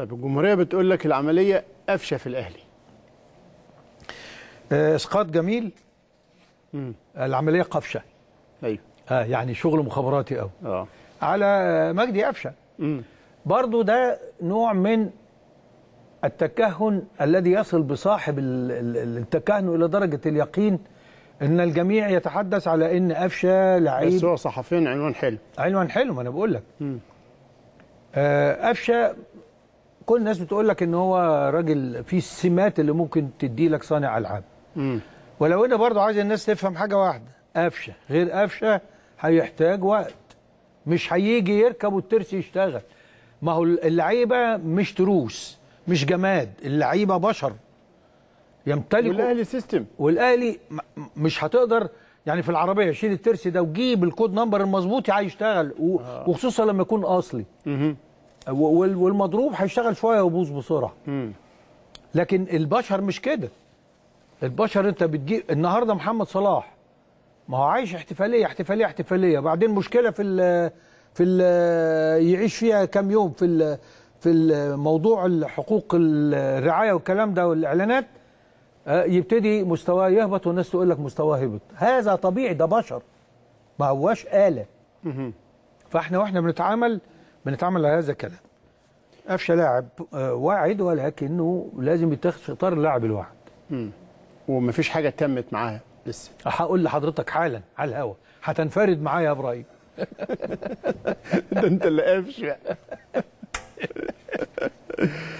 طيب الجمهوريه بتقول لك العمليه قفشه في الاهلي آه، اسقاط جميل مم. العمليه قفشه ايوه اه يعني شغل مخابراتي قوي اه على مجدي قفشه برضه ده نوع من التكهن الذي يصل بصاحب التكهن الى درجه اليقين ان الجميع يتحدث على ان قفشه لعيب بس هو صحفيا عنوان حلو عنوان حلو ما انا بقول لك آه، قفشه كل الناس بتقول لك ان هو راجل فيه السمات اللي ممكن تدي لك صانع العاب ولو انا برضه عايز الناس تفهم حاجه واحده قفشه غير قفشه هيحتاج وقت مش هيجي يركب والترس يشتغل ما هو اللعيبه مش تروس مش جماد اللعيبه بشر يمتلكوا والاهلي سيستم والاهلي مش هتقدر يعني في العربيه شيل الترس ده وجيب الكود نمبر المظبوط هيشتغل آه. وخصوصا لما يكون اصلي والمضروب هيشتغل شويه ويبوظ بسرعه لكن البشر مش كده البشر انت بتجيب النهارده محمد صلاح ما هو عايش احتفاليه احتفاليه احتفاليه بعدين مشكله في ال في ال يعيش فيها كام يوم في ال في الموضوع الحقوق الرعايه والكلام ده والاعلانات آه، يبتدي مستواه يهبط والناس تقول لك مستواه هبط هذا طبيعي ده بشر ما هواش آلة فاحنا واحنا بنتعامل بنتعامل على هذا الكلام قفشه لاعب آه، واعد ولكنه لازم يتاخد في اطار اللاعب الواعد ومفيش حاجه تمت معاها لسه هقول لحضرتك حالا على الهوا هتنفرد معايا يا ابراهيم ده انت اللي قفشه